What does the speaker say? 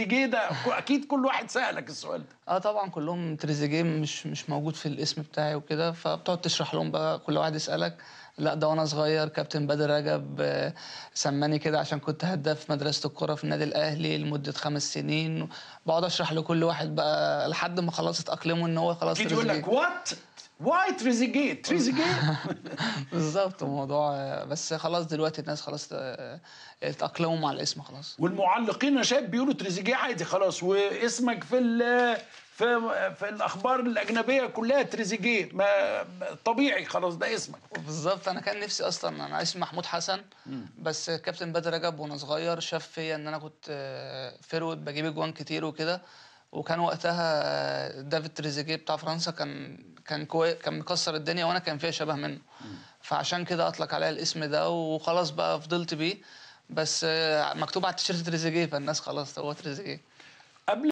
تريزيجيه ده اكيد كل واحد سالك السؤال ده اه طبعا كلهم تريزيجيه مش مش موجود في الاسم بتاعي وكده فبتقعد تشرح لهم بقى كل واحد يسالك لا ده وانا صغير كابتن بدر رجب آه، سماني كده عشان كنت هداف مدرسه الكوره في النادي الاهلي لمده خمس سنين بقعد اشرح لكل واحد بقى لحد ما خلاص اتاقلموا ان هو خلاص تريزيجيه يقول لك وات واي تريزيجيه تريزيجيه بالظبط الموضوع بس خلاص دلوقتي الناس خلاص آه، اتاقلموا مع الاسم خلاص والمعلقين انا شايف بيقولوا تريزيجيه عادي خلاص واسمك في في في الاخبار الاجنبيه كلها تريزيجيه ما طبيعي خلاص ده اسمك بالظبط انا كان نفسي اصلا انا اسمي محمود حسن بس كابتن بدر رجب وانا صغير شاف فيا ان انا كنت آه، فيرود بجيب اجوان كتير وكده وكان وقتها دافيد تريزيجيه بتاع فرنسا كان كان كوي كان مكسر الدنيا وانا كان فيها شبه منه فعشان كده اطلق عليا الاسم ده وخلاص بقى فضلت بيه بس مكتوب على التيشيرت تريزيجيه فالناس خلاص هو تريزيجيه